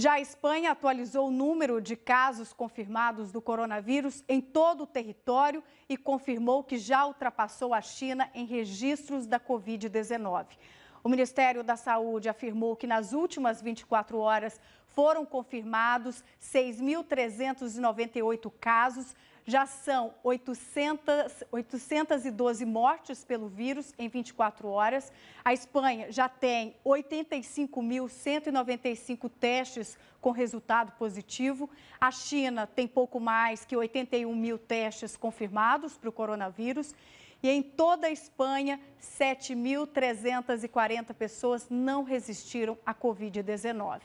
Já a Espanha atualizou o número de casos confirmados do coronavírus em todo o território e confirmou que já ultrapassou a China em registros da Covid-19. O Ministério da Saúde afirmou que nas últimas 24 horas foram confirmados 6.398 casos, já são 800, 812 mortes pelo vírus em 24 horas. A Espanha já tem 85.195 testes com resultado positivo. A China tem pouco mais que 81 mil testes confirmados para o coronavírus. E em toda a Espanha, 7.340 pessoas não resistiram à Covid-19.